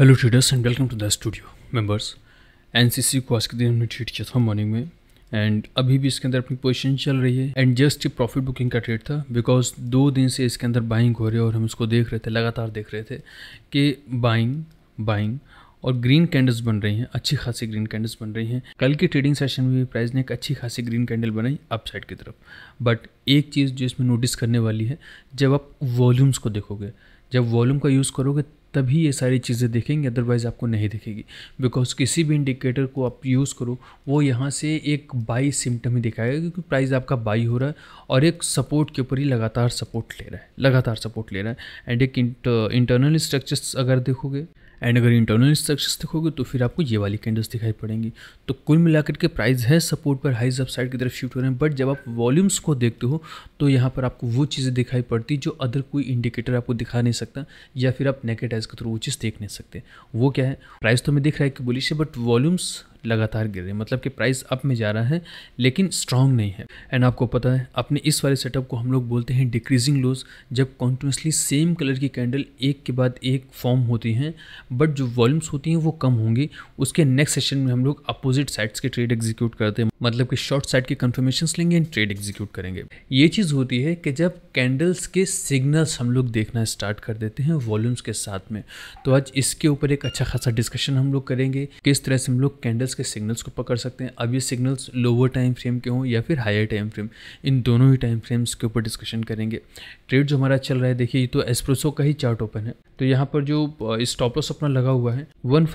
hello traders and welcome to the studio members NCC को आज के दिन हमने ट्रीट किया था मॉर्निंग में एंड अभी भी इसके अंदर अपनी पोजीशन चल रही है एंड जस्ट प्रॉफिट बुकिंग का ट्रेड था बिकॉज दो दिन से इसके अंदर बाइंग हो रही है और हम इसको देख रहे थे लगातार देख रहे थे कि बाइंग बाइंग और ग्रीन कैंडल्स बन रही हैं अच्छी खासी ग्रीन कैंडल्स बन रही हैं कल के ट्रेडिंग सेशन में भी प्राइस ने एक अच्छी खासी ग्रीन कैंडल बनाई अपसाइड की तरफ बट एक चीज़ जो इसमें नोटिस करने वाली है जब आप वॉल्यूम्स को देखोगे जब वॉल्यूम का यूज़ करोगे तभी ये सारी चीज़ें दिखेंगी अदरवाइज़ आपको नहीं दिखेगी बिकॉज किसी भी इंडिकेटर को आप यूज़ करो वो यहाँ से एक बाई सिम्टम ही दिखाएगा क्योंकि प्राइस आपका बाई हो रहा है और एक सपोर्ट के ऊपर ही लगातार सपोर्ट ले रहा है लगातार सपोर्ट ले रहा है एंड एक इंटरनल स्ट्रक्चर्स अगर देखोगे एंड अगर इंटरनल स्ट्रक्चर्स देखोगे तो फिर आपको ये वाली कैंडल्स दिखाई पड़ेंगी तो कुल मिलाकर के प्राइस है सपोर्ट पर हाइज अपसाइड की तरफ शिफ्ट हो रहे हैं बट जब आप वॉल्यूम्स को देखते हो तो यहाँ पर आपको वो चीज़ें दिखाई पड़ती जो अदर कोई इंडिकेटर आपको दिखा नहीं सकता या फिर आप नेगेटाइज के थ्रू वो चीज़ देख नहीं सकते वो क्या है प्राइस तो हमें दिख रहा है कि बुलिश है बट वॉल्यूम्स लगातार गिर रही है मतलब कि प्राइस अप में जा रहा है लेकिन स्ट्रांग नहीं है एंड आपको पता है अपने इस वाले सेटअप को हम लोग बोलते हैं डिक्रीजिंग लोज जब कॉन्टिन्यूसली सेम कलर की कैंडल एक के बाद एक फॉर्म होती हैं बट जो वॉल्यूम्स होती हैं वो कम होंगी उसके नेक्स्ट सेशन में हम लोग अपोजिट साइड्स के ट्रेड एग्जीक्यूट करते हैं मतलब कि शॉर्ट साइड के कन्फर्मेशन लेंगे एंड ट्रेड एग्जीक्यूट करेंगे ये चीज़ होती है कि जब कैंडल्स के सिग्नल्स हम लोग देखना स्टार्ट कर देते हैं वॉल्यूम्स के साथ में तो आज इसके ऊपर एक अच्छा खासा डिस्कशन हम लोग करेंगे किस तरह से हम लोग कैंडल्स सेल्स के सिग्नल्स को पकड़ सकते हैं अब ये सिग्नल्स लोअर टाइम फ्रेम के हों या फिर हायर टाइम फ्रेम इन दोनों ही टाइम फ्रेम्स के ऊपर डिस्कशन करेंगे ट्रेड जो हमारा चल रहा है देखिए ये तो एस्प्रोसो का ही चार्ट ओपन है तो यहाँ पर जो स्टॉप लॉस अपना लगा हुआ है वन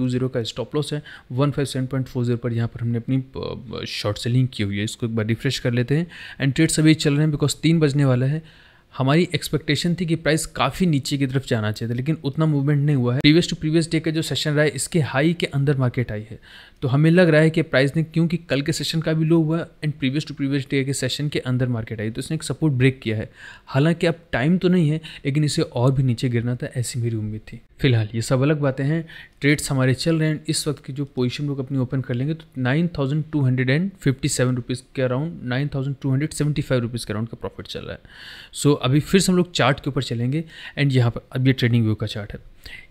का स्टॉप लॉस है वन पर यहाँ पर हमने अपनी शॉर्ट सेलिंग की हुई है इसको एक बार रिफ्रेश कर लेते हैं एंड ट्रेड सभी चल रहे हैं बिकॉज तीन बजने वाला है हमारी एक्सपेक्टेशन थी कि प्राइस काफ़ी नीचे की तरफ जाना चाहिए था लेकिन उतना मूवमेंट नहीं हुआ है प्रीवियस टू प्रीवियस डे का जो सेशन रहा है इसके हाई के अंदर मार्केट आई है तो हमें लग रहा है कि प्राइस ने क्योंकि कल के सेशन का भी लो हुआ and previous to previous day के सेशन के अंदर मार्केट आई तो इसने एक सपोर्ट ब्रेक किया है हालांकि अब टाइम तो नहीं है लेकिन इसे और भी नीचे गिरना था ऐसी मेरी उम्मीद थी फिलहाल ये सब अलग बातें हैं ट्रेड्स हमारे चल रहे हैं इस वक्त की जो पोजिशन लोग अपनी ओपन कर लेंगे तो nine thousand two hundred and fifty seven rupees के around nine thousand two hundred seventy five rupees के अराउंड का प्रॉफिट चल रहा है सो so, अभी फिर से हम लोग चार्ट के ऊपर चलेंगे एंड यहाँ पर अब ये ट्रेडिंग व्यू का चार्ट है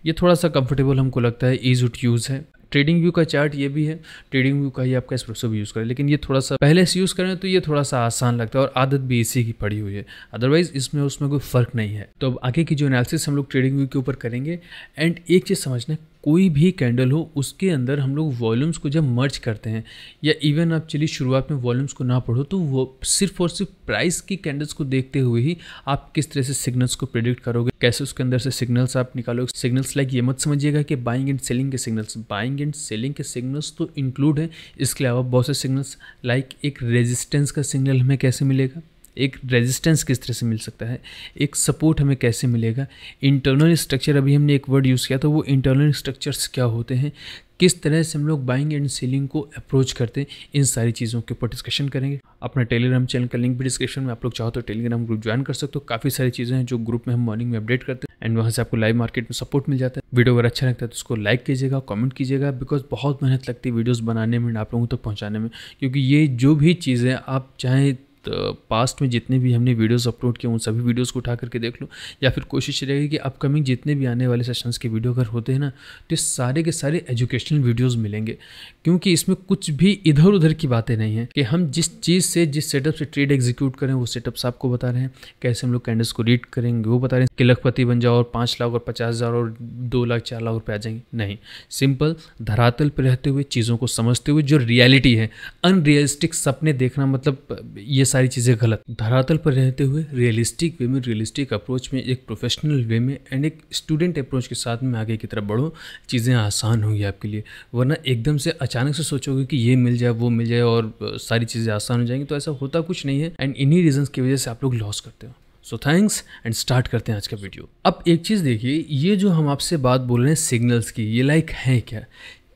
ये थोड़ा सा कंफर्टेबल हमको लगता है ईज टू यूज़ है ट्रेडिंग व्यू का चार्ट ये भी है ट्रेडिंग व्यू का ही आपका एस्प्रेसो भी यूज़ करें लेकिन ये थोड़ा सा पहले से यूज़ करें तो ये थोड़ा सा आसान लगता है और आदत भी इसी की पड़ी हुई है अदरवाइज इसमें उसमें कोई फर्क नहीं है तो अब आगे की जो एनालिसिस हम लोग ट्रेडिंग व्यू के ऊपर करेंगे एंड एक चीज़ समझना कोई भी कैंडल हो उसके अंदर हम लोग वॉल्यूम्स को जब मर्ज करते हैं या इवन आप चलिए शुरुआत में वॉल्यूम्स को ना पढ़ो तो वो सिर्फ और सिर्फ प्राइस की कैंडल्स को देखते हुए ही आप किस तरह से सिग्नल्स को प्रिडिक्ट करोगे कैसे उसके अंदर से सिग्नल्स आप निकालोगे सिग्नल्स लाइक ये मत समझिएगा कि बाइंग एंड सेलिंग के सिग्नल्स बाइंग एंड सेलिंग के सिग्नल्स तो इंक्लूड हैं इसके अलावा बहुत से सिग्नल्स लाइक एक रेजिस्टेंस का सिग्नल हमें कैसे मिलेगा एक रेजिस्टेंस किस तरह से मिल सकता है एक सपोर्ट हमें कैसे मिलेगा इंटरनल स्ट्रक्चर अभी हमने एक वर्ड यूज़ किया था तो वो इंटरनल स्ट्रक्चर्स क्या होते हैं किस तरह से हम लोग बाइंग एंड सेलिंग को अप्रोच करते हैं इन सारी चीज़ों के ऊपर डिस्कशन करेंगे अपना टेलीग्राम चैनल का लिंक भी डिस्क्रिप्शन में आप लोग चाहो तो टेलीग्राम ग्रुप ज्वाइन कर सकते हो काफ़ी सारी चीज़ें हैं जो ग्रुप में हम मॉर्निंग में अपडेट करते हैं एंड वहाँ से आपको लाइव मार्केट में सपोर्ट मिल जाता है वीडियो अगर अच्छा लगता है तो उसको लाइक कीजिएगा कॉमेंट कीजिएगा बिकॉज बहुत मेहनत लगती है वीडियोज बनाने में आप लोगों तक पहुँचाने में क्योंकि ये जो भी चीज़ें आप चाहें पास्ट में जितने भी हमने वीडियोस अपलोड किए उन सभी वीडियोस को उठा करके देख लो या फिर कोशिश रहेगी कि अपकमिंग जितने भी आने वाले सेशंस के वीडियो अगर होते हैं ना तो सारे के सारे एजुकेशनल वीडियोज़ मिलेंगे क्योंकि इसमें कुछ भी इधर उधर की बातें नहीं हैं कि हम जिस चीज़ से जिस सेटअप से ट्रेड एग्जीक्यूट करें वो सेटअप्स आपको बता रहे हैं कैसे हम लोग कैंडल्स को रीड करेंगे वो बता रहे हैं कि लखपति बन जाओ और पाँच लाख और पचास हज़ार और दो लाख चार लाख रुपये आ जाएंगे नहीं सिंपल धरातल पर रहते हुए चीज़ों को समझते हुए जो रियलिटी है अनरियलिस्टिक सपने देखना मतलब ये सारी चीज़ें गलत धरातल पर रहते हुए रियलिस्टिक वे में रियलिस्टिक अप्रोच में एक प्रोफेशनल वे में एंड एक स्टूडेंट अप्रोच के साथ में आगे की तरफ बढ़ो चीज़ें आसान होंगी आपके लिए वरना एकदम से अचानक से सोचोगे कि ये मिल जाए वो मिल जाए और सारी चीज़ें आसान हो जाएंगी तो ऐसा होता कुछ नहीं है एंड इन्हीं रीजन की वजह से आप लोग लॉस करते हो सो थैंक्स एंड स्टार्ट करते हैं आज का वीडियो अब एक चीज़ देखिए ये जो हम आपसे बात बोल रहे हैं सिग्नल्स की ये लाइक है क्या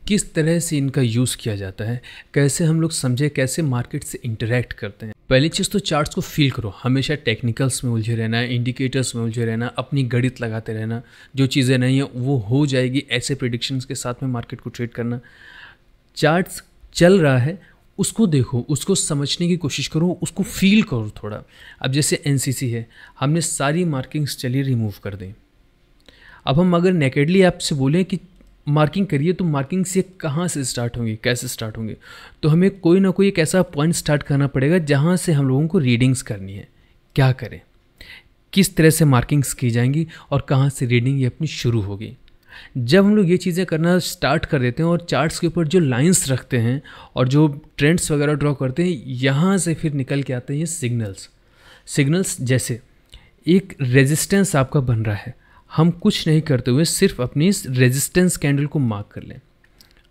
किस तरह से इनका यूज़ किया जाता है कैसे हम लोग समझे कैसे मार्केट से इंटरेक्ट करते हैं पहली चीज़ तो चार्ट्स को फील करो हमेशा टेक्निकल्स में उलझे रहना इंडिकेटर्स में उलझे रहना अपनी गणित लगाते रहना जो चीज़ें नहीं है वो हो जाएगी ऐसे प्रिडिक्शंस के साथ में मार्केट को ट्रेड करना चार्ट्स चल रहा है उसको देखो उसको समझने की कोशिश करो उसको फील करो थोड़ा अब जैसे एन है हमने सारी मार्किंग्स चली रिमूव कर दें अब हम अगर नेकेडली आपसे बोलें कि मार्किंग करिए तो मार्किंग से कहाँ से स्टार्ट होंगे कैसे स्टार्ट होंगे तो हमें कोई ना कोई एक ऐसा पॉइंट स्टार्ट करना पड़ेगा जहाँ से हम लोगों को रीडिंग्स करनी है क्या करें किस तरह से मार्किंग्स की जाएंगी और कहाँ से रीडिंग ये अपनी शुरू होगी जब हम लोग ये चीज़ें करना स्टार्ट कर देते हैं और चार्ट्स के ऊपर जो लाइंस रखते हैं और जो ट्रेंड्स वगैरह ड्रॉ करते हैं यहाँ से फिर निकल के आते हैं ये सिग्नल्स सिग्नल्स जैसे एक रेजिस्टेंस आपका बन रहा है हम कुछ नहीं करते हुए सिर्फ अपनी इस रेजिस्टेंस कैंडल को मार्क कर लें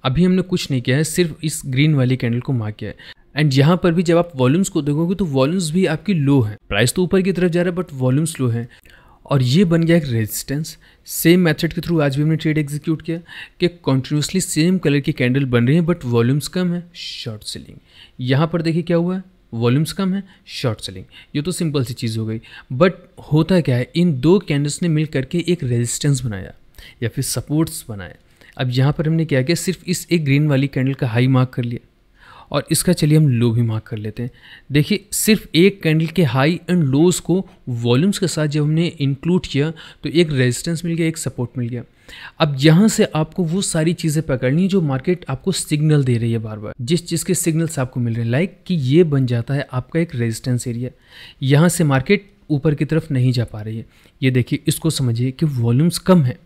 अभी हमने कुछ नहीं किया है सिर्फ इस ग्रीन वाली कैंडल को मार्क किया है एंड यहाँ पर भी जब आप वॉल्यूम्स को देखोगे तो वॉल्यूम्स भी आपकी लो है प्राइस तो ऊपर की तरफ जा रहा है बट वॉल्यूम्स लो है और ये बन गया एक रेजिस्टेंस सेम मेथड के थ्रू आज भी हमने ट्रेड एग्जीक्यूट किया कि कॉन्टिन्यूसली सेम कलर की कैंडल बन रही है बट वॉल्यूम्स कम है शॉर्ट सेलिंग यहाँ पर देखिए क्या हुआ है वॉल्यूम्स कम है शॉर्ट सेलिंग ये तो सिंपल सी चीज़ हो गई बट होता क्या है इन दो कैंडल्स ने मिल करके एक रेजिस्टेंस बनाया या फिर सपोर्ट्स बनाया अब यहाँ पर हमने क्या किया सिर्फ इस एक ग्रीन वाली कैंडल का हाई मार्क कर लिया और इसका चलिए हम लो भी मार्क कर लेते हैं देखिए सिर्फ एक कैंडल के हाई एंड लोज को वॉल्यूम्स के साथ जब हमने इंक्लूड किया तो एक रेजिस्टेंस मिल गया एक सपोर्ट मिल गया अब यहाँ से आपको वो सारी चीज़ें पकड़नी जो मार्केट आपको सिग्नल दे रही है बार बार जिस चीज़ के सिग्नल्स आपको मिल रहे हैं लाइक कि ये बन जाता है आपका एक रेजिस्टेंस एरिया यहाँ से मार्केट ऊपर की तरफ नहीं जा पा रही है ये देखिए इसको समझिए कि वॉल्यूम्स कम है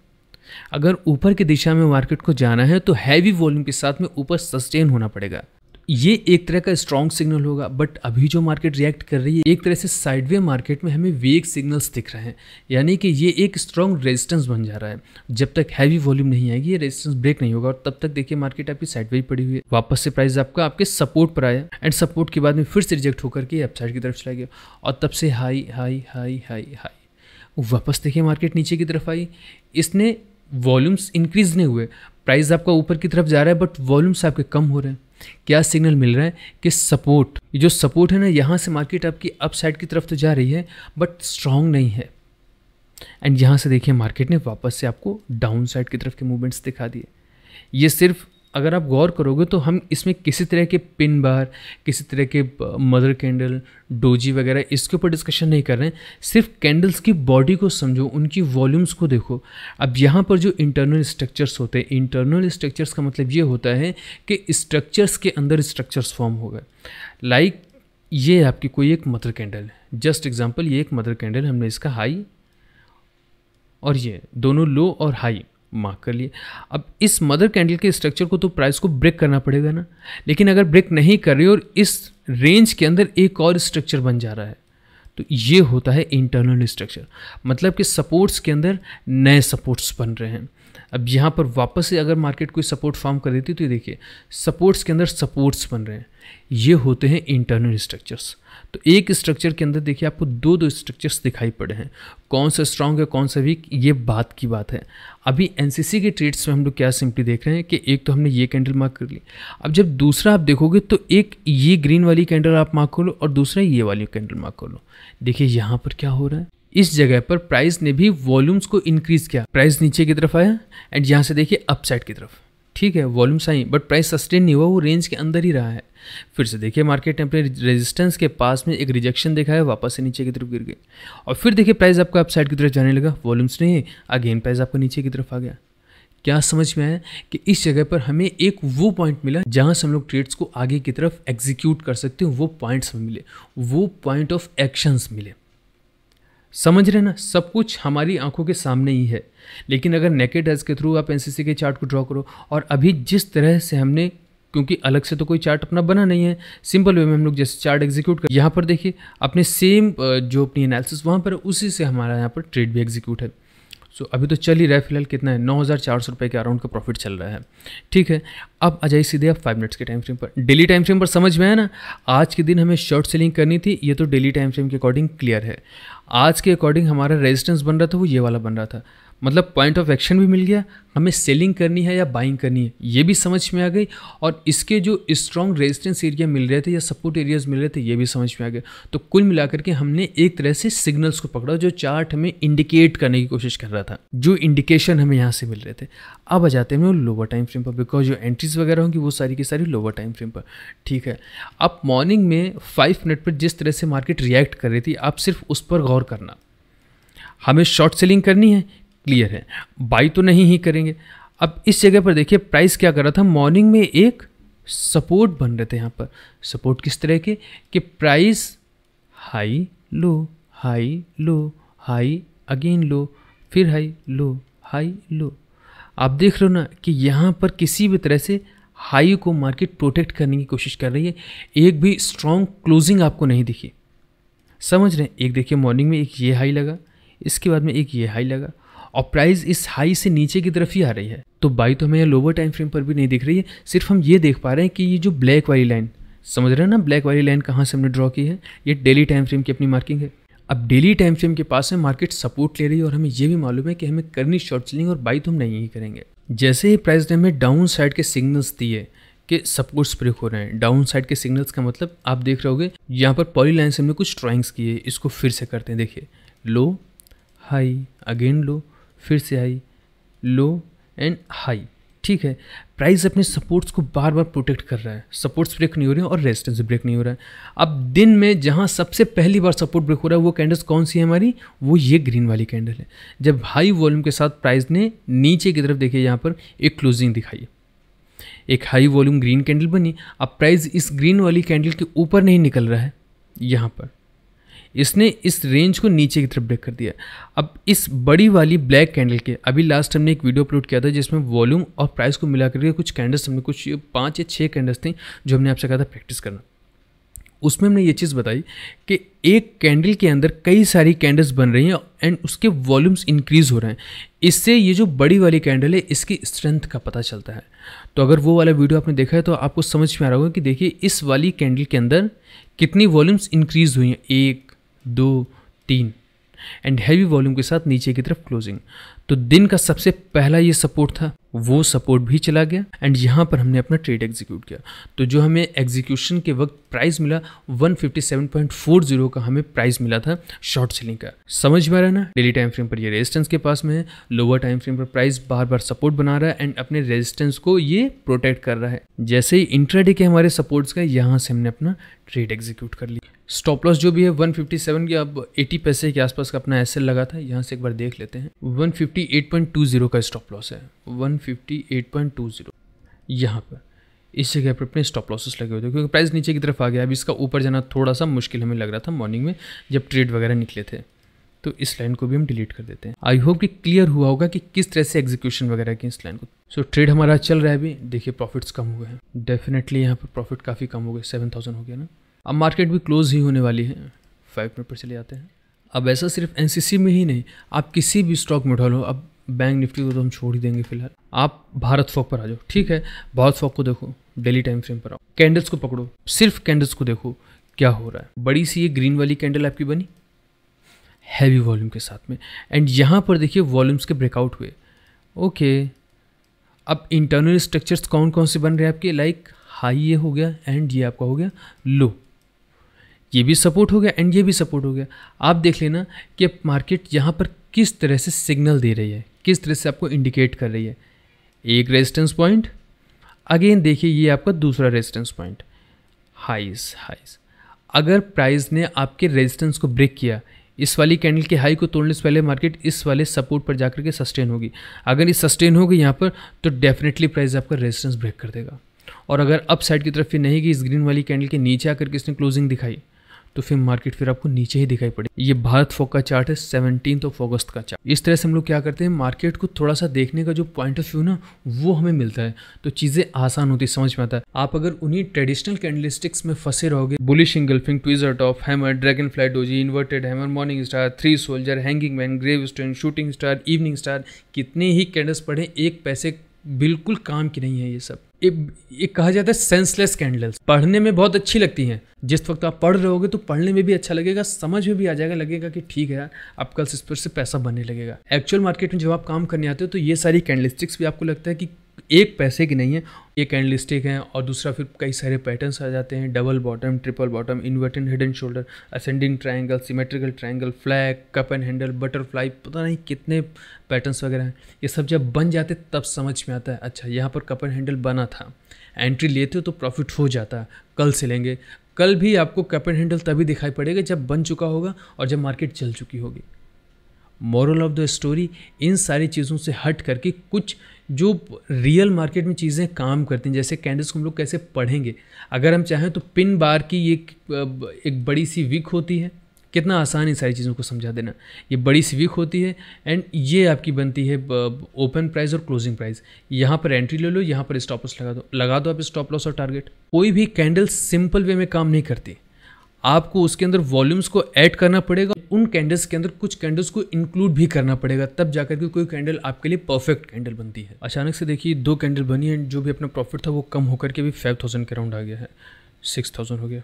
अगर ऊपर की दिशा में मार्केट को जाना है तो हैवी वॉल्यूम के साथ में ऊपर सस्टेन होना पड़ेगा ये एक तरह का स्ट्रॉन्ग सिग्नल होगा बट अभी जो मार्केट रिएक्ट कर रही है एक तरह से साइडवे मार्केट में हमें वीक सिग्नल्स दिख रहे हैं यानी कि ये एक स्ट्रॉन्ग रेजिस्टेंस बन जा रहा है जब तक हैवी वॉल्यूम नहीं आएगी ये रेजिस्टेंस ब्रेक नहीं होगा और तब तक देखिए मार्केट आपकी साइडवे पड़ी हुई है वापस से प्राइस आपका आपके सपोर्ट पर आया एंड सपोर्ट के बाद में फिर से रिजेक्ट होकर के अपसाइड की तरफ चला गया और तब से high high high high high वापस देखिए मार्केट नीचे की तरफ आई इसने वॉल्यूम्स इंक्रीज नहीं हुए प्राइस आपका ऊपर की तरफ जा रहा है बट वॉल्यूम्स आपके कम हो रहे हैं क्या सिग्नल मिल रहा है कि सपोर्ट जो सपोर्ट है ना यहाँ से मार्केट आपकी अप साइड की तरफ तो जा रही है बट स्ट्रॉन्ग नहीं है एंड यहाँ से देखिए मार्केट ने वापस से आपको डाउन साइड की तरफ के मूवमेंट्स दिखा दिए ये सिर्फ अगर आप गौर करोगे तो हम इसमें किसी तरह के पिन बार किसी तरह के मदर कैंडल डोजी वगैरह इसके ऊपर डिस्कशन नहीं कर रहे हैं सिर्फ कैंडल्स की बॉडी को समझो उनकी वॉल्यूम्स को देखो अब यहाँ पर जो इंटरनल स्ट्रक्चर्स होते हैं इंटरनल स्ट्रक्चर्स का मतलब ये होता है कि स्ट्रक्चर्स के अंदर स्ट्रक्चर्स फॉर्म हो गए लाइक like, ये आपकी कोई एक मदर कैंडल है जस्ट एग्जाम्पल ये एक मदर कैंडल हमने इसका हाई और ये दोनों लो और हाई मार्क कर लिए अब इस मदर कैंडल के स्ट्रक्चर को तो प्राइस को ब्रेक करना पड़ेगा ना लेकिन अगर ब्रेक नहीं कर रही और इस रेंज के अंदर एक और स्ट्रक्चर बन जा रहा है तो ये होता है इंटरनल स्ट्रक्चर मतलब कि सपोर्ट्स के अंदर नए सपोर्ट्स बन रहे हैं अब यहाँ पर वापस से अगर मार्केट कोई सपोर्ट फॉर्म कर देती तो ये देखिए सपोर्ट्स के अंदर सपोर्ट्स बन रहे हैं ये होते हैं इंटरनल स्ट्रक्चर्स तो एक स्ट्रक्चर के अंदर देखिए आपको दो दो स्ट्रक्चर्स दिखाई पड़े हैं कौन सा स्ट्रांग है कौन सा वीक ये बात की बात है अभी एनसीसी के ट्रेड्स में हम लोग क्या सिंपली देख रहे हैं कि एक तो हमने ये कैंडल मार्क कर ली अब जब दूसरा आप देखोगे तो एक ये ग्रीन वाली कैंडल आप मार्क कर लो और दूसरा ये वाली कैंडल मार्क कर लो देखिए यहाँ पर क्या हो रहा है इस जगह पर प्राइस ने भी वॉल्यूम्स को इंक्रीज किया प्राइस नीचे की तरफ आया एंड यहाँ से देखिए अपसाइड की तरफ ठीक है वॉल्यूम्स आई बट प्राइस सस्टेन नहीं हुआ वो रेंज के अंदर ही रहा है फिर से देखिए मार्केट ने अपने रेजिस्टेंस के पास में एक रिजेक्शन देखा है वापस से नीचे की तरफ गिर गई और फिर देखिए प्राइस आपका अपसाइड की तरफ जाने लगा वॉल्यूम्स नहीं अगेन प्राइस आपका नीचे की तरफ आ गया क्या समझ में आया कि इस जगह पर हमें एक वो पॉइंट मिला जहां से हम लोग ट्रेड्स को आगे की तरफ एग्जीक्यूट कर सकते हैं वो पॉइंट्स हमें मिले वो पॉइंट ऑफ एक्शंस मिले समझ रहे ना सब कुछ हमारी आंखों के सामने ही है लेकिन अगर नेकेड एज के थ्रू आप एन के चार्ट को ड्रॉ करो और अभी जिस तरह से हमने क्योंकि अलग से तो कोई चार्ट अपना बना नहीं है सिंपल वे में हम लोग जैसे चार्ट एग्जीक्यूट कर यहाँ पर देखिए अपने सेम जो अपनी एनालिसिस वहाँ पर उसी से हमारा यहाँ पर ट्रेड भी एग्जीक्यूट है सो so, अभी तो चल ही रहा है फिलहाल कितना है नौ हज़ार चार सौ के अराउंड का प्रॉफिट चल रहा है ठीक है अब आ जाइए सीधे आप फाइव मिनट्स के टाइम फ्रेम पर डेली टाइम फ्रेम पर समझ में आया ना आज के दिन हमें शॉर्ट सेलिंग करनी थी ये तो डेली टाइम फ्रेम के अकॉर्डिंग क्लियर है आज के अकॉर्डिंग हमारा रेजिस्टेंस बन रहा था वो ये वाला बन रहा था मतलब पॉइंट ऑफ एक्शन भी मिल गया हमें सेलिंग करनी है या बाइंग करनी है ये भी समझ में आ गई और इसके जो स्ट्रॉन्ग रेजिस्टेंस एरिया मिल रहे थे या सपोर्ट एरियाज मिल रहे थे ये भी समझ में आ गए तो कुल मिलाकर के हमने एक तरह से सिग्नल्स को पकड़ा जो चार्ट हमें इंडिकेट करने की कोशिश कर रहा था जो इंडिकेशन हमें यहाँ से मिल रहे थे अब आ जाते हैं हम लोअर टाइम फ्रेम पर बिकॉज जो एंट्रीज वगैरह होंगी वो सारी की सारी लोअर टाइम फ्रेम पर ठीक है आप मॉर्निंग में फाइव मिनट पर जिस तरह से मार्केट रिएक्ट कर रही थी आप सिर्फ उस पर गौर करना हमें शॉर्ट सेलिंग करनी है क्लियर है बाई तो नहीं ही करेंगे अब इस जगह पर देखिए प्राइस क्या कर रहा था मॉर्निंग में एक सपोर्ट बन रहे थे यहाँ पर सपोर्ट किस तरह के कि price high low high low high again low फिर हाई लो हाई लो आप देख रहे हो ना कि यहाँ पर किसी भी तरह से हाई को मार्केट प्रोटेक्ट करने की कोशिश कर रही है एक भी स्ट्रॉन्ग क्लोजिंग आपको नहीं दिखी समझ रहे हैं एक देखिए मॉर्निंग में एक ये हाई लगा इसके बाद में एक ये हाई लगा और प्राइस इस हाई से नीचे की तरफ ही आ रही है तो बाई तो हमें यह लोअर टाइम फ्रेम पर भी नहीं दिख रही है सिर्फ हम ये देख पा रहे हैं कि ये जो ब्लैक वाली लाइन समझ रहे हैं ना ब्लैक वाली लाइन कहाँ से हमने ड्रॉ की है ये डेली टाइम फ्रेम की अपनी मार्किंग है अब डेली टाइम फ्रेम के पास में मार्केट सपोर्ट ले रही है और हमें ये भी मालूम है कि हमें करनी शॉर्ट सेलिंग और बाई तो हम नहीं ही करेंगे जैसे ही प्राइस ने हमें डाउन साइड के सिग्नल्स दिए कि सपोर्ट्स ब्रेक हो रहे हैं डाउन साइड के सिग्नल्स का मतलब आप देख रहे होगे यहाँ पर पॉली लाइन से हमने कुछ ड्राइंग्स किए इसको फिर से करते हैं देखिए लो हाई अगेन लो फिर से आई लो एंड हाई ठीक है प्राइस अपने सपोर्ट्स को बार बार प्रोटेक्ट कर रहा है सपोर्ट्स ब्रेक नहीं हो रहे हैं और रेजिस्टेंस ब्रेक नहीं हो रहा है अब दिन में जहाँ सबसे पहली बार सपोर्ट ब्रेक हो रहा है वो कैंडल्स कौन सी है हमारी वो ये ग्रीन वाली कैंडल है जब हाई वॉल्यूम के साथ प्राइस ने नीचे की तरफ देखिए यहाँ पर एक क्लोजिंग दिखाई एक हाई वॉल्यूम ग्रीन कैंडल बनी अब प्राइस इस ग्रीन वाली कैंडल के ऊपर नहीं निकल रहा है यहाँ पर इसने इस रेंज को नीचे की तरफ ब्रेक कर दिया अब इस बड़ी वाली ब्लैक कैंडल के अभी लास्ट हमने एक वीडियो अपलोड किया था जिसमें वॉल्यूम और प्राइस को मिला करके कुछ कैंडल्स हमने कुछ पाँच या छः कैंडल्स थी जो हमने आपसे कहा था प्रैक्टिस करना उसमें हमने ये चीज़ बताई कि एक कैंडल के अंदर कई सारी कैंडल्स बन रही हैं एंड उसके वॉल्यूम्स इंक्रीज़ हो रहे हैं इससे ये जो बड़ी वाली कैंडल है इसकी स्ट्रेंथ का पता चलता है तो अगर वो वाला वीडियो आपने देखा है तो आपको समझ में आ रहा होगा कि देखिए इस वाली कैंडल के अंदर कितनी वॉल्यूम्स इंक्रीज़ हुई हैं एक दो तीन एंड हैवी वॉल्यूम के साथ नीचे की तरफ क्लोजिंग तो दिन का सबसे पहला ये सपोर्ट था वो सपोर्ट भी चला गया एंड यहाँ पर हमने अपना ट्रेड एग्जीक्यूट किया तो जो हमें एग्जीक्यूशन के वक्त प्राइस मिला 157.40 का हमें प्राइस मिला था शॉर्ट सेलिंग का समझ में आ रहा है ना डेली टाइम फ्रेम पर ये रेजिस्टेंस के पास में है लोअर टाइम फ्रेम पर प्राइस बार बार सपोर्ट बना रहा है एंड अपने रेजिस्टेंस को ये प्रोटेक्ट कर रहा है जैसे ही इंट्राडे के हमारे सपोर्ट्स का यहाँ से हमने अपना ट्रेड एग्जीक्यूट कर लिया स्टॉप लॉस जो भी है 157 के अब 80 पैसे के आसपास का अपना एस लगा था यहाँ से एक बार देख लेते हैं 158.20 का स्टॉप लॉस है 158.20 यहाँ पर इस जगह पर अपने स्टॉप लॉसेस लगे हुए थे क्योंकि प्राइस नीचे की तरफ आ गया अब इसका ऊपर जाना थोड़ा सा मुश्किल हमें लग रहा था मॉर्निंग में जब ट्रेड वगैरह निकले थे तो इस लाइन को भी हम डिलीट कर देते हैं आई होप कि क्लियर हुआ होगा कि किस तरह से एग्जीक्यूशन वगैरह की इस लाइन को सो so, ट्रेड हमारा चल रहा है अभी देखिए प्रॉफिट्स कम हुए हैं डेफिनेटली यहाँ पर प्रॉफिट काफ़ी कम हो गए सेवन थाउजेंड हो गया ना अब मार्केट भी क्लोज ही होने वाली है फाइव मिनट पर चले जाते हैं अब ऐसा सिर्फ एन में ही नहीं आप किसी भी स्टॉक में ढालो अब बैंक निफ्टी को तो हम छोड़ ही देंगे फिलहाल आप भारत फॉक पर आ जाओ ठीक है भारत फॉक को देखो डेली टाइम फ्रेम पर आओ कैंडल्स को पकड़ो सिर्फ कैंडल्स को देखो क्या हो रहा है बड़ी सी ये ग्रीन वाली कैंडल आपकी बनी हैवी वॉल्यूम के साथ में एंड यहाँ पर देखिए वॉल्यूम्स के ब्रेकआउट हुए ओके अब इंटरनल स्ट्रक्चर्स कौन कौन से बन रहे हैं आपके लाइक हाई ये हो गया एंड ये आपका हो गया लो ये भी सपोर्ट हो गया एंड ये भी सपोर्ट हो गया आप देख लेना कि मार्केट यहाँ पर किस तरह से सिग्नल दे रही है किस तरह से आपको इंडिकेट कर रही है एक रेजिस्टेंस पॉइंट अगेन देखिए ये आपका दूसरा रेजिस्टेंस पॉइंट हाइस हाइस अगर प्राइस ने आपके रेजिस्टेंस को ब्रेक किया इस वाली कैंडल के हाई को तोड़ने से पहले मार्केट इस वाले सपोर्ट पर जाकर के सस्टेन होगी अगर ये सस्टेन होगी यहाँ पर तो डेफिनेटली प्राइस आपका रेजिस्टेंस ब्रेक कर देगा और अगर अप साइड की तरफ ये नहीं गई इस ग्रीन वाली कैंडल के नीचे आकर के इसने क्लोजिंग दिखाई तो फिर मार्केट फिर आपको नीचे ही दिखाई पड़े ये भारत फोक का चार्ट है सेवनटीन ऑफ अगस्त का चार्ट इस तरह से हम लोग क्या करते हैं मार्केट को थोड़ा सा देखने का जो पॉइंट ऑफ व्यू ना वो हमें मिलता है तो चीज़ें आसान होती समझ में आता है आप अगर उन्हीं ट्रेडिशनल कैंडलिस्टिक्स में फंसे रहोगे bullish engulfing tweezer top hammer dragon flight doji inverted hammer morning star three soldier hanging man gravestone shooting star evening star कितने ही कैंडल्स पढ़े एक पैसे बिल्कुल काम की नहीं है ये सब एक कहा जाता है सेंसलेस कैंडल्स पढ़ने में बहुत अच्छी लगती हैं जिस वक्त आप पढ़ रहे होगे तो पढ़ने में भी अच्छा लगेगा समझ में भी आ जाएगा लगेगा कि ठीक है यार कल इस पर से पैसा बनने लगेगा एक्चुअल मार्केट में जब आप काम करने आते हो तो ये सारी कैंडलिस्टिक्स भी आपको लगता है कि एक पैसे की नहीं है ये कैंडल स्टिक है और दूसरा फिर कई सारे पैटर्न्स आ जाते हैं double bottom triple bottom inverted head and shoulder ascending triangle symmetrical triangle flag cup and handle butterfly पता नहीं कितने पैटर्न्स वगैरह हैं ये सब जब बन जाते तब समझ में आता है अच्छा यहाँ पर कप एंड हैंडल बना था एंट्री लेते हो तो प्रॉफिट हो जाता है कल से लेंगे कल भी आपको कप एंड हैंडल तभी दिखाई पड़ेगा जब बन चुका होगा और जब मार्केट चल चुकी होगी मॉरल ऑफ द स्टोरी इन सारी चीज़ों से हट करके कुछ जो रियल मार्केट में चीज़ें काम करती हैं जैसे कैंडल्स को हम लोग कैसे पढ़ेंगे अगर हम चाहें तो पिन बार की ये एक बड़ी सी विक होती है कितना आसान है सारी चीज़ों को समझा देना ये बड़ी सी वीक होती है एंड ये आपकी बनती है ओपन प्राइस और क्लोजिंग प्राइस यहाँ पर एंट्री ले लो यहाँ पर स्टॉप लॉस लगा दो लगा दो आप स्टॉप लॉस और टारगेट कोई भी कैंडल सिंपल वे में काम नहीं करती आपको उसके अंदर वॉल्यूम्स को ऐड करना पड़ेगा उन कैंडल्स के अंदर कुछ कैंडल्स को इंक्लूड भी करना पड़ेगा तब जाकर के कोई कैंडल आपके लिए परफेक्ट कैंडल बनती है अचानक से देखिए दो कैंडल बनी है जो भी अपना प्रॉफिट था वो कम होकर के भी फाइव थाउजेंड के राउंड आ गया है सिक्स थाउजेंड हो गया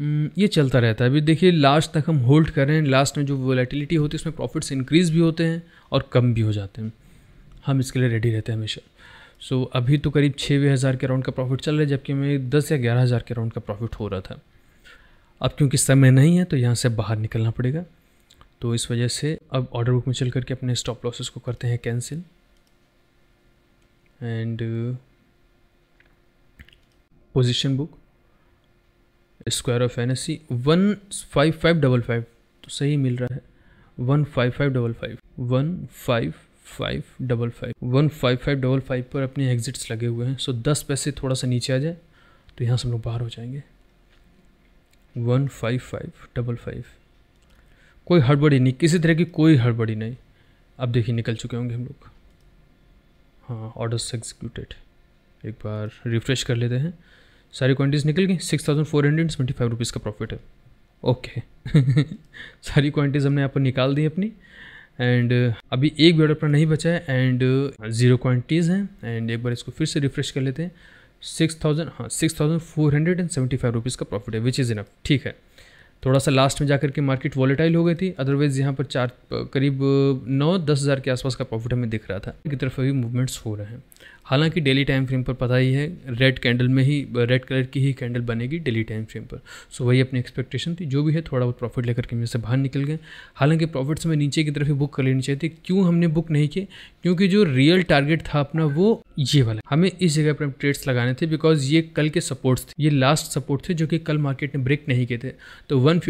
हम्म, ये चलता रहता है अभी देखिए लास्ट तक हम होल्ड कर रहे हैं लास्ट में जो वोलेटिलिटी होती है उसमें प्रॉफिट्स इंक्रीज़ भी होते हैं और कम भी हो जाते हैं हम इसके लिए रेडी रहते हैं हमेशा सो so, अभी तो करीब छः हज़ार के राउंड का प्रॉफिट चल रहा है जबकि हमें दस या ग्यारह हज़ार के राउंड का प्रॉफिट हो रहा था अब क्योंकि समय नहीं है तो यहाँ से बाहर निकलना पड़ेगा तो इस वजह से अब ऑर्डर बुक में चल करके अपने स्टॉप लॉसेस को करते हैं cancel and position book square off N S C one five five double five तो सही मिल रहा है one five five double five one five five double five one five five double five पर अपने एग्जिट्स लगे हुए हैं सो दस पैसे थोड़ा सा नीचे आ जाए तो यहाँ से हम लोग बाहर हो जाएंगे one five five double five कोई हड़बड़ी नहीं किसी तरह की कोई हड़बड़ी नहीं अब देखिए निकल चुके होंगे हम लोग हाँ ऑर्डर्स एग्जीक्यूटेड एक बार रिफ्रेश कर लेते हैं सारी क्वांटिटीज निकल गई six thousand four hundred twenty five rupees का प्रॉफिट है ओके सारी क्वांटिटीज हमने यहाँ पर निकाल दी अपनी एंड अभी एक भी ऑर्डर अपना नहीं बचा है एंड ज़ीरो क्वांटिटीज़ हैं एंड एक बार इसको फिर से रिफ्रेश कर लेते हैं सिक्स थाउजेंड हाँ six thousand four hundred and seventy five rupees का प्रॉफिट है विच इज़ इनफ ठीक है थोड़ा सा लास्ट में जाकर के मार्केट वॉलेटाइल हो गई थी अदरवाइज़ यहाँ पर चार करीब नौ दस हज़ार के आसपास का प्रॉफिट हमें दिख रहा था की तरफ अभी मूवमेंट्स हो रहे हैं हालांकि डेली टाइम फ्रेम पर पता ही है रेड कैंडल में ही रेड कलर की ही कैंडल बनेगी डेली टाइम फ्रेम पर सो वही अपनी एक्सपेक्टेशन थी जो भी है थोड़ा बहुत प्रॉफिट लेकर के मेरे से बाहर निकल गए हालांकि प्रॉफिट्स में नीचे की तरफ ही बुक कर लेनी चाहिए थी क्यों हमने बुक नहीं किए क्योंकि जो रियल टारगेट था अपना वो ये वाला हमें इस जगह पर ट्रेड्स लगाने थे बिकॉज ये कल के सपोर्ट्स थे ये लास्ट सपोर्ट थे जो कि कल मार्केट ने ब्रेक नहीं किए थे तो वन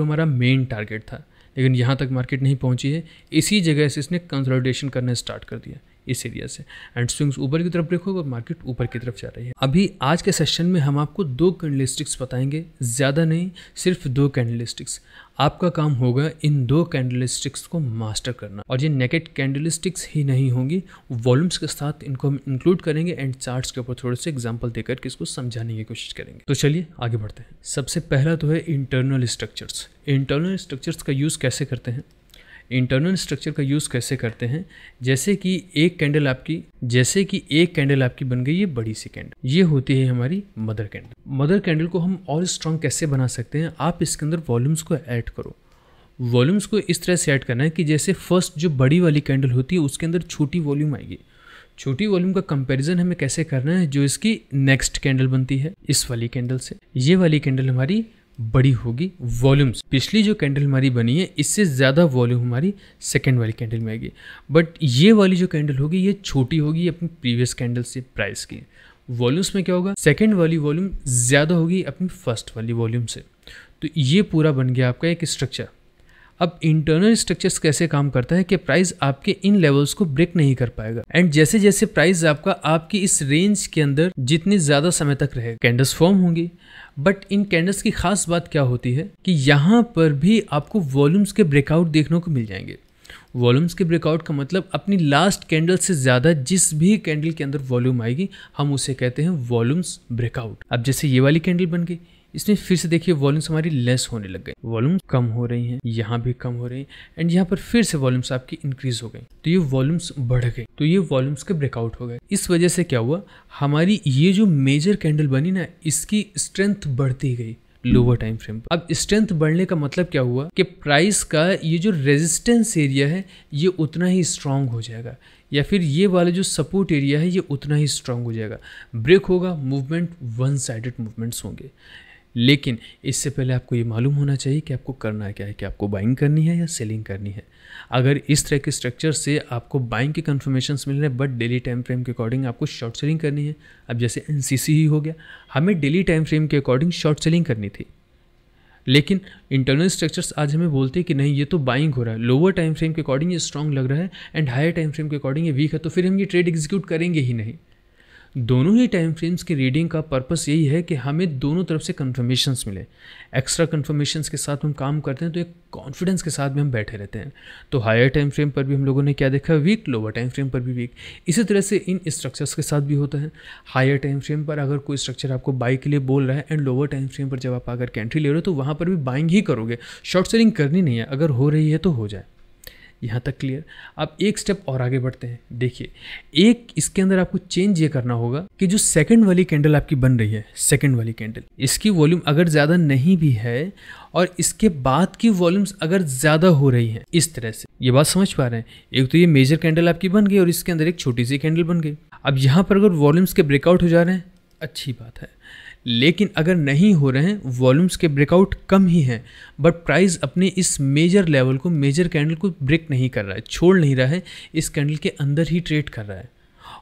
हमारा मेन टारगेट था लेकिन यहाँ तक मार्केट नहीं पहुँची है इसी जगह से इसने कंसोलिडेशन करना स्टार्ट कर दिया इस एरिया से एंड स्विंग्स ऊपर की तरफ देखोगे और मार्केट ऊपर की तरफ जा रही है अभी आज के सेशन में हम आपको दो कैंडलिस्टिक्स बताएंगे ज़्यादा नहीं सिर्फ दो कैंडलिस्टिक्स आपका काम होगा इन दो कैंडलिस्टिक्स को मास्टर करना और ये नेगेट कैंडलिस्टिक्स ही नहीं होंगी वॉल्यूम्स के साथ इनको हम इंक्लूड करेंगे एंड चार्ट्स के ऊपर थोड़े से एग्जाम्पल देकर के इसको समझाने की कोशिश करेंगे तो चलिए आगे बढ़ते हैं सबसे पहला तो है इंटरनल स्ट्रक्चर्स इंटरनल स्ट्रक्चर्स का यूज़ कैसे करते हैं इंटरनल स्ट्रक्चर का यूज़ कैसे करते हैं जैसे कि एक कैंडल आपकी जैसे कि एक कैंडल आपकी बन गई ये बड़ी सी कैंडल ये होती है हमारी मदर कैंडल मदर कैंडल को हम और स्ट्रॉन्ग कैसे बना सकते हैं आप इसके अंदर वॉल्यूम्स को ऐड करो वॉल्यूम्स को इस तरह से ऐड करना है कि जैसे फर्स्ट जो बड़ी वाली कैंडल होती है उसके अंदर छोटी वॉल्यूम आएगी छोटी वॉल्यूम का कंपैरिजन हमें कैसे करना है जो इसकी नेक्स्ट कैंडल बनती है इस वाली कैंडल से ये वाली कैंडल हमारी बड़ी होगी वॉल्यूम्स पिछली जो कैंडल हमारी बनी है इससे ज़्यादा वॉल्यूम हमारी सेकेंड वाली कैंडल में आएगी बट ये वाली जो कैंडल होगी ये छोटी होगी अपनी प्रीवियस कैंडल से प्राइस की वॉल्यूम्स में क्या होगा सेकेंड वाली वॉल्यूम ज़्यादा होगी अपनी फर्स्ट वाली वॉल्यूम से तो ये पूरा बन गया आपका एक स्ट्रक्चर अब इंटरनल स्ट्रक्चर्स कैसे काम करता है कि प्राइस आपके इन लेवल्स को ब्रेक नहीं कर पाएगा एंड जैसे जैसे प्राइस आपका आपकी इस रेंज के अंदर जितने ज़्यादा समय तक रहे कैंडल्स फॉर्म होंगी बट इन कैंडल्स की खास बात क्या होती है कि यहाँ पर भी आपको वॉल्यूम्स के ब्रेकआउट देखने को मिल जाएंगे वॉल्यूम्स के ब्रेकआउट का मतलब अपनी लास्ट कैंडल से ज़्यादा जिस भी कैंडल के अंदर वॉल्यूम आएगी हम उसे कहते हैं वॉल्यूम्स ब्रेकआउट अब जैसे ये वाली कैंडल बन गई इसमें फिर से देखिए वॉल्यूम्स हमारी लेस होने लग गए वॉल्यूम कम हो रही हैं यहाँ भी कम हो रही है एंड यहाँ पर फिर से वॉल्यूम्स आपकी इंक्रीज हो गई तो ये वॉल्यूम्स बढ़ गए तो ये वॉल्यूम्स के ब्रेकआउट हो गए इस वजह से क्या हुआ हमारी ये जो मेजर कैंडल बनी ना इसकी स्ट्रेंथ बढ़ती गई लोअर टाइम फ्रेम पर अब स्ट्रेंथ बढ़ने का मतलब क्या हुआ कि प्राइस का ये जो रेजिस्टेंस एरिया है ये उतना ही स्ट्रांग हो जाएगा या फिर ये वाला जो सपोर्ट एरिया है ये उतना ही स्ट्रांग हो जाएगा ब्रेक होगा मूवमेंट वन साइडेड मूवमेंट्स होंगे लेकिन इससे पहले आपको ये मालूम होना चाहिए कि आपको करना है क्या है कि आपको बाइंग करनी है या सेलिंग करनी है अगर इस तरह के स्ट्रक्चर से आपको बाइंग के कन्फर्मेशन मिल रहे हैं बट डेली टाइम फ्रेम के अकॉर्डिंग आपको शॉर्ट सेलिंग करनी है अब जैसे एन ही हो गया हमें डेली टाइम फ्रेम के अकॉर्डिंग शॉर्ट सेलिंग करनी थी लेकिन इंटरनल स्ट्रक्चर्स आज हमें बोलते हैं कि नहीं ये तो बाइंग हो रहा है लोअर टाइम फ्रेम के अकॉर्डिंग ये स्ट्रॉन्ग लग रहा है एंड हायर टाइम फ्रेम के अकॉर्डिंग ये वीक है तो फिर हम ये ट्रेड एग्जीक्यूट करेंगे ही नहीं दोनों ही टाइम फ्रेम्स की रीडिंग का पर्पस यही है कि हमें दोनों तरफ से कन्फर्मेशंस मिले एक्स्ट्रा कन्फर्मेशंस के साथ हम काम करते हैं तो एक कॉन्फिडेंस के साथ भी हम बैठे रहते हैं तो हायर टाइम फ्रेम पर भी हम लोगों ने क्या देखा वीक लोअर टाइम फ्रेम पर भी वीक इसी तरह से इन स्ट्रक्चर्स के साथ भी होता है हायर टाइम फ्रेम पर अगर कोई स्ट्रक्चर आपको बाई के लिए बोल रहा है एंड लोअर टाइम फ्रेम पर जब आप अगर कैंट्री ले रहे हो तो वहाँ पर भी बाइंग ही करोगे शॉर्ट सेलिंग करनी नहीं है अगर हो रही है तो हो जाए यहाँ तक क्लियर अब एक स्टेप और आगे बढ़ते हैं देखिए एक इसके अंदर आपको चेंज ये करना होगा कि जो सेकंड वाली कैंडल आपकी बन रही है सेकंड वाली कैंडल इसकी वॉल्यूम अगर ज़्यादा नहीं भी है और इसके बाद की वॉल्यूम्स अगर ज़्यादा हो रही हैं इस तरह से ये बात समझ पा रहे हैं एक तो ये मेजर कैंडल आपकी बन गई और इसके अंदर एक छोटी सी कैंडल बन गई अब यहाँ पर अगर वॉल्यूम्स के ब्रेकआउट हो जा रहे हैं अच्छी बात है लेकिन अगर नहीं हो रहे हैं वॉल्यूम्स के ब्रेकआउट कम ही हैं बट प्राइस अपने इस मेजर लेवल को मेजर कैंडल को ब्रेक नहीं कर रहा है छोड़ नहीं रहा है इस कैंडल के अंदर ही ट्रेड कर रहा है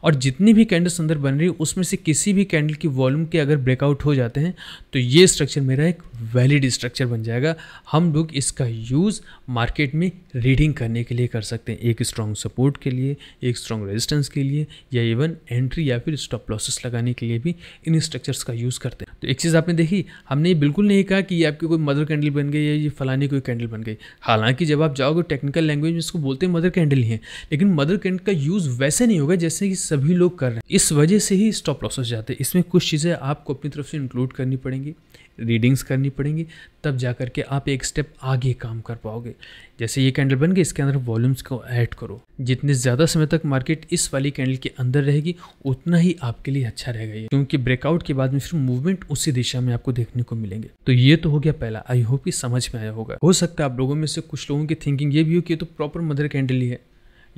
और जितनी भी कैंडल्स अंदर बन रही है उसमें से किसी भी कैंडल की वॉल्यूम के अगर ब्रेकआउट हो जाते हैं तो ये स्ट्रक्चर मेरा एक वैलिड स्ट्रक्चर बन जाएगा हम लोग इसका यूज़ मार्केट में रीडिंग करने के लिए कर सकते हैं एक स्ट्रॉन्ग सपोर्ट के लिए एक स्ट्रॉन्ग रेजिस्टेंस के लिए या इवन एंट्री या फिर स्टॉप लॉसेस लगाने के लिए भी इन स्ट्रक्चर्स का यूज़ करते हैं तो एक चीज़ आपने देखी हमने बिल्कुल नहीं कहा कि ये आपकी कोई मदर कैंडल बन गई या ये फलानी कोई कैंडल बन गई हालांकि जब आप जाओगे टेक्निकल लैंग्वेज में इसको बोलते हैं मदर कैंडल ही है लेकिन मदर कैंडल का यूज़ वैसे नहीं होगा जैसे कि सभी लोग कर रहे हैं इस वजह से ही स्टॉप लॉसेस जाते हैं इसमें कुछ चीज़ें आपको अपनी तरफ से इंक्लूड करनी पड़ेंगी रीडिंग्स करनी पड़ेंगी तब जा कर के आप एक स्टेप आगे काम कर पाओगे जैसे ये कैंडल बन गई इसके अंदर वॉल्यूम्स को ऐड करो जितने ज़्यादा समय तक मार्केट इस वाली कैंडल के अंदर रहेगी उतना ही आपके लिए अच्छा रहेगा ये क्योंकि ब्रेकआउट के बाद में फिर मूवमेंट उसी दिशा में आपको देखने को मिलेंगे तो ये तो हो गया पहला आई होप ये समझ में आया होगा हो सकता है आप लोगों में से कुछ लोगों की थिंकिंग ये भी हो कि ये तो प्रॉपर मदर कैंडल ही है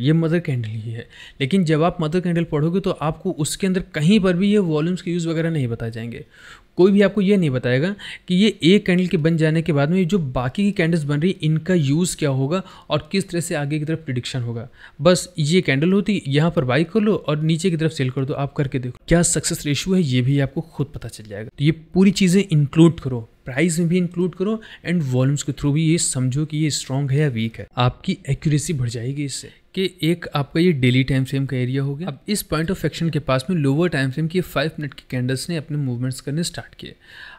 ये मदर कैंडल ही है लेकिन जब आप मदर कैंडल पढ़ोगे तो आपको उसके अंदर कहीं पर भी ये वॉल्यूम्स के यूज़ वगैरह नहीं बताए जाएंगे कोई भी आपको ये नहीं बताएगा कि ये एक कैंडल के बन जाने के बाद में जो बाकी की कैंडल्स बन रही इनका यूज़ क्या होगा और किस तरह से आगे की तरफ प्रिडिक्शन होगा बस ये कैंडल होती यहाँ पर बाई कर लो और नीचे की तरफ सेल कर दो आप करके देखो क्या सक्सेस रेशू है ये भी आपको खुद पता चल जाएगा तो ये पूरी चीज़ें इंक्लूड करो प्राइस में भी इंक्लूड करो एंड वॉल्यूम्स के थ्रू भी ये समझो कि ये स्ट्रांग है या वीक है आपकी एक्यूरेसी बढ़ जाएगी इससे कि एक आपका ये डेली टाइम फ्रेम का एरिया हो गया अब इस पॉइंट ऑफ एक्शन के पास में लोअर टाइम फ्रेम की फाइव मिनट की कैंडल्स ने अपने मूवमेंट्स करने स्टार्ट किए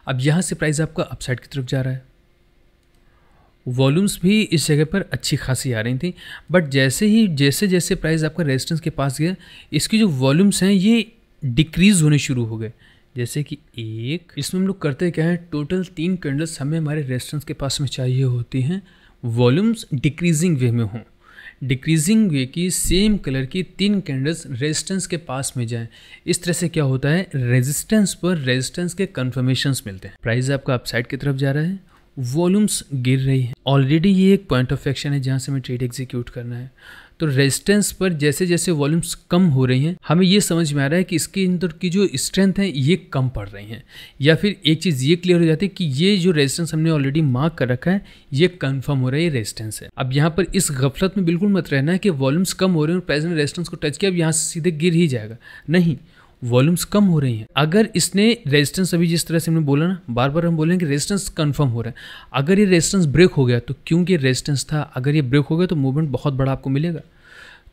अब यहाँ से प्राइस आपका अपसाइड की तरफ जा रहा है वॉल्यूम्स भी इस जगह पर अच्छी खासी आ रही थी बट जैसे ही जैसे जैसे प्राइस आपका रेजिस्टेंस के पास गया इसकी जो वॉल्यूम्स हैं ये डिक्रीज़ होने शुरू हो गए जैसे कि एक इसमें हम लोग करते क्या है टोटल तीन कैंडल्स हमें हमारे रेजिस्टेंस के पास में चाहिए होती हैं वॉल्यूम्स डिक्रीजिंग वे में हों डिक्रीजिंग वे की सेम कलर की तीन कैंडल्स रेजिस्टेंस के पास में जाएं इस तरह से क्या होता है रेजिस्टेंस पर रेजिस्टेंस के कन्फर्मेशन मिलते हैं प्राइस आपका अपसाइड की तरफ जा रहा है वॉल्यूम्स गिर रही है ऑलरेडी ये एक पॉइंट ऑफ एक्शन है जहाँ से हमें ट्रेड एग्जीक्यूट करना है तो रेजिस्टेंस पर जैसे जैसे वॉल्यूम्स कम हो रही हैं हमें ये समझ में आ रहा है कि इसके अंदर की जो स्ट्रेंथ है ये कम पड़ रही हैं या फिर एक चीज़ ये क्लियर हो जाती है कि ये जो रेजिस्टेंस हमने ऑलरेडी मार्क कर रखा है ये कन्फर्म हो रहा है ये रेजिस्टेंस है अब यहाँ पर इस गफलत में बिल्कुल मत रहना है कि वॉल्यूम्स कम हो रहे हैं और प्रेजेंट रेजिस्टेंस को टच किया अब यहाँ से सीधे गिर ही जाएगा नहीं वॉल्यूम्स कम हो रही हैं अगर इसने रेजिस्टेंस अभी जिस तरह से हमने बोला ना बार बार हम बोलेंगे रेजिस्टेंस कन्फर्म हो रहा है अगर ये रेजिस्टेंस ब्रेक हो गया तो क्योंकि रेजिस्टेंस था अगर ये ब्रेक हो गया तो मूवमेंट बहुत बड़ा आपको मिलेगा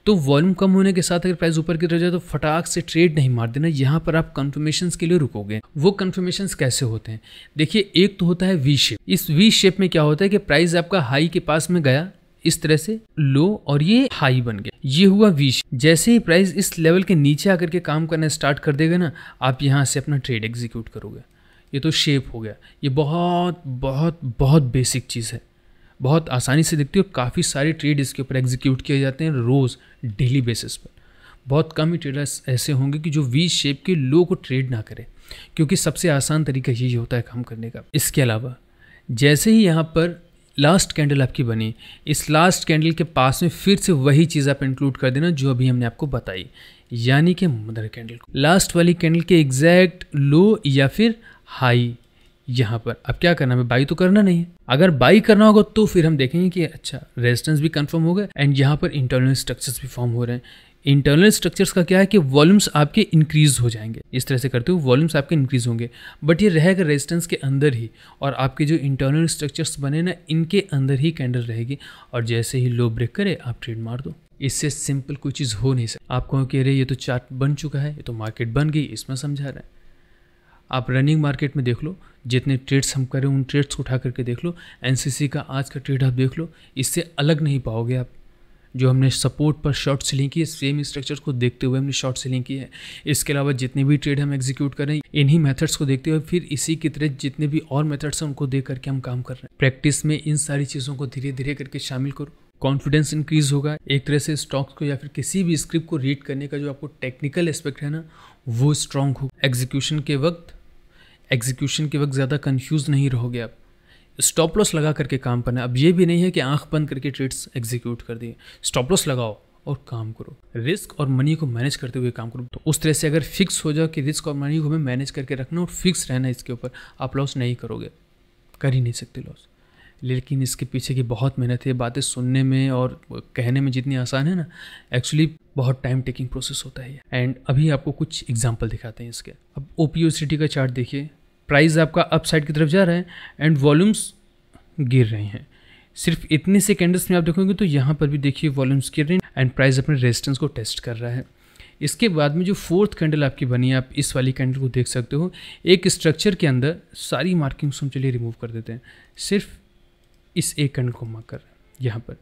तो वॉल्यूम कम होने के साथ अगर प्राइस ऊपर की तरफ जाए तो फटाक से ट्रेड नहीं मार देना यहाँ पर आप कन्फर्मेशन के लिए रुकोगे वो कन्फर्मेशन कैसे होते हैं देखिए एक तो होता है वी शेप इस वी शेप में क्या होता है कि प्राइस आपका हाई के पास में गया इस तरह से लो और ये हाई बन गया ये हुआ वीश जैसे ही प्राइस इस लेवल के नीचे आकर के काम करना स्टार्ट कर देगा ना आप यहाँ से अपना ट्रेड एग्जीक्यूट करोगे ये तो शेप हो गया ये बहुत बहुत बहुत बेसिक चीज़ है बहुत आसानी से दिखती है और काफ़ी सारे ट्रेड इसके ऊपर एग्जीक्यूट किए जाते हैं रोज़ डेली बेसिस पर बहुत कम ही ट्रेडर्स ऐसे होंगे कि जो वी शेप के लो को ट्रेड ना करें क्योंकि सबसे आसान तरीका यही होता है काम करने का इसके अलावा जैसे ही यहाँ पर लास्ट कैंडल आपकी बनी इस लास्ट कैंडल के पास में फिर से वही चीज़ आप इंक्लूड कर देना जो अभी हमने आपको बताई यानी कि मदर कैंडल को लास्ट वाली कैंडल के एग्जैक्ट लो या फिर हाई यहाँ पर अब क्या करना हमें बाई तो करना नहीं है अगर बाई करना होगा तो फिर हम देखेंगे कि अच्छा रेजिस्टेंस भी कंफर्म हो गए एंड यहाँ पर इंटरनल स्ट्रक्चर्स भी फॉर्म हो रहे हैं इंटरनल स्ट्रक्चर्स का क्या है कि वॉल्यूम्स आपके इंक्रीज हो जाएंगे इस तरह से करते हुए वॉल्यूम्स आपके इंक्रीज होंगे बट ये रहेगा रेजिस्टेंस के अंदर ही और आपके जो इंटरनल स्ट्रक्चर्स बने ना इनके अंदर ही कैंडल रहेगी और जैसे ही लो ब्रेक करे आप ट्रेड मार दो इससे सिंपल कोई चीज़ हो नहीं सकती आप कहो कह रहे ये तो चार्ट बन चुका है ये तो मार्केट बन गई इसमें समझा रहे हैं आप रनिंग मार्केट में देख लो जितने ट्रेड्स हम करें उन ट्रेड्स को उठा करके देख लो एन का आज का ट्रेड आप देख लो इससे अलग नहीं पाओगे आप जो हमने सपोर्ट पर शॉर्ट सेलिंग की है सेम स्ट्रक्चर को देखते हुए हमने शॉर्ट सेलिंग की है इसके अलावा जितने भी ट्रेड हम एग्जीक्यूट कर रहे हैं इन्हीं मेथड्स को देखते हुए फिर इसी की तरह जितने भी और मेथड्स हैं उनको देख करके हम काम कर रहे हैं प्रैक्टिस में इन सारी चीज़ों को धीरे धीरे करके शामिल करो कॉन्फिडेंस इंक्रीज होगा एक तरह से स्टॉक्स को या फिर किसी भी स्क्रिप्ट को रीड करने का जो आपको टेक्निकल एस्पेक्ट है ना वो स्ट्रांग हो एग्जीक्यूशन के वक्त एग्जीक्यूशन के वक्त ज़्यादा कन्फ्यूज़ नहीं रहोगे आप स्टॉप लॉस लगा करके काम करना है अब ये भी नहीं है कि आंख बंद करके ट्रेड्स एग्जीक्यूट कर दिए स्टॉप लॉस लगाओ और काम करो रिस्क और मनी को मैनेज करते हुए काम करो तो उस तरह से अगर फिक्स हो जाओ कि रिस्क और मनी को हमें मैनेज करके रखना और फिक्स रहना इसके ऊपर आप लॉस नहीं करोगे कर ही नहीं सकते लॉस लेकिन इसके पीछे की बहुत मेहनत है बातें सुनने में और कहने में जितनी आसान है ना एक्चुअली बहुत टाइम टेकिंग प्रोसेस होता है एंड अभी आपको कुछ एग्जाम्पल दिखाते हैं इसके अब ओ पी का चार्ट देखिए प्राइस आपका अप साइड की तरफ जा रहा है एंड वॉल्यूम्स गिर रहे हैं सिर्फ इतने से कैंडल्स में आप देखोगे तो यहाँ पर भी देखिए वॉल्यूम्स गिर रहे हैं एंड प्राइस अपने रेजिस्टेंस को टेस्ट कर रहा है इसके बाद में जो फोर्थ कैंडल आपकी बनी है आप इस वाली कैंडल को देख सकते हो एक स्ट्रक्चर के अंदर सारी मार्किंग्स हम चलिए रिमूव कर देते हैं सिर्फ इस एक कैंडल को मार्क कर रहे हैं यहाँ पर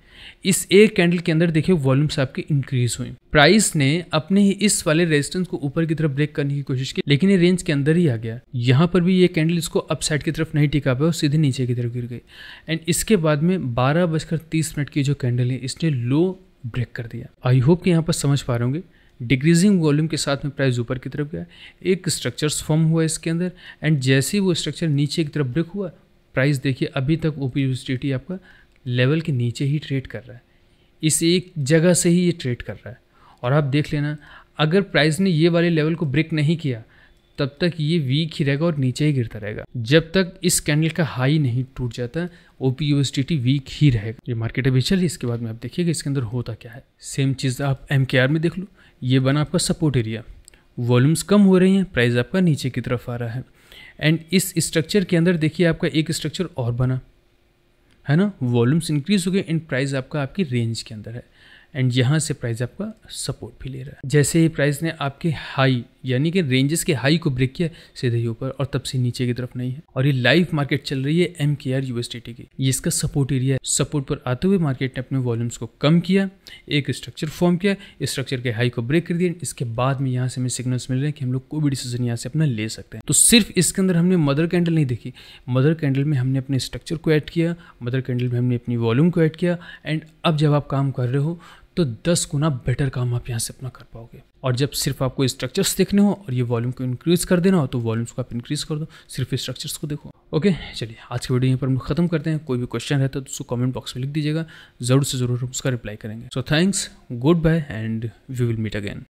इस एक कैंडल के अंदर देखिए वॉल्यूम्स आपके इंक्रीज हुए प्राइस ने अपने ही इस वाले रेजिस्टेंस को ऊपर की तरफ ब्रेक करने की कोशिश की लेकिन ये रेंज के अंदर ही आ गया यहाँ पर भी ये कैंडल इसको अपसाइड की तरफ नहीं टिका पाया और सीधे नीचे की तरफ गिर गई एंड इसके बाद में बारह बजकर तीस मिनट की जो कैंडल है इसने लो ब्रेक कर दिया आई होप कि यहाँ पर समझ पा रहे होंगे डिक्रीजिंग वॉल्यूम के साथ में प्राइस ऊपर की तरफ गया एक स्ट्रक्चर्स फॉर्म हुआ इसके अंदर एंड जैसे ही वो स्ट्रक्चर नीचे की तरफ ब्रेक हुआ प्राइस देखिए अभी तक ओ पी आपका लेवल के नीचे ही ट्रेड कर रहा है इस एक जगह से ही ये ट्रेड कर रहा है और आप देख लेना अगर प्राइस ने ये वाले लेवल को ब्रेक नहीं किया तब तक ये वीक ही रहेगा और नीचे ही गिरता रहेगा जब तक इस कैंडल का हाई नहीं टूट जाता ओ पी वीक ही रहेगा ये मार्केट अभी चल रही इसके बाद में आप देखिएगा इसके अंदर होता क्या है सेम चीज़ आप एम में देख लो ये बना आपका सपोर्ट एरिया वॉल्यूम्स कम हो रही हैं प्राइस आपका नीचे की तरफ आ रहा है एंड इस स्ट्रक्चर के अंदर देखिए आपका एक स्ट्रक्चर और बना है ना वॉल्यूम्स इंक्रीज हो गए एंड प्राइस आपका आपकी रेंज के अंदर है एंड यहाँ से प्राइस आपका सपोर्ट भी ले रहा है जैसे ही प्राइस ने आपके हाई यानी कि रेंजेस के हाई को ब्रेक किया सीधे ही ऊपर और तब से नीचे की तरफ नहीं है और ये लाइव मार्केट चल रही है एम के आर यूएसडीटी की ये इसका सपोर्ट एरिया है सपोर्ट पर आते हुए मार्केट ने अपने वॉल्यूम्स को कम किया एक स्ट्रक्चर फॉर्म किया स्ट्रक्चर के हाई को ब्रेक कर दिया इसके बाद में यहाँ से हमें सिग्नल्स मिल रहे हैं कि हम लोग कोई भी डिसीजन यहाँ से अपना ले सकते हैं तो सिर्फ इसके अंदर हमने मदर कैंडल नहीं देखी मदर कैंडल में हमने अपने स्ट्रक्चर को ऐड किया मदर कैंडल में हमने अपनी वॉल्यूम को ऐड किया एंड अब जब आप काम कर रहे हो तो दस गुना बेटर काम आप यहाँ से अपना कर पाओगे और जब सिर्फ आपको स्ट्रक्चर्स देखने हो और ये वॉल्यूम को इंक्रीज़ कर देना हो तो वॉल्यूम्स को आप इंक्रीज़ कर दो सिर्फ स्ट्रक्चर्स को देखो ओके चलिए आज की वीडियो यहाँ पर हम खत्म करते हैं कोई भी क्वेश्चन रहता है तो उसको कमेंट बॉक्स में लिख दीजिएगा ज़रूर से ज़रूर हम उसका रिप्लाई करेंगे so thanks goodbye and we will meet again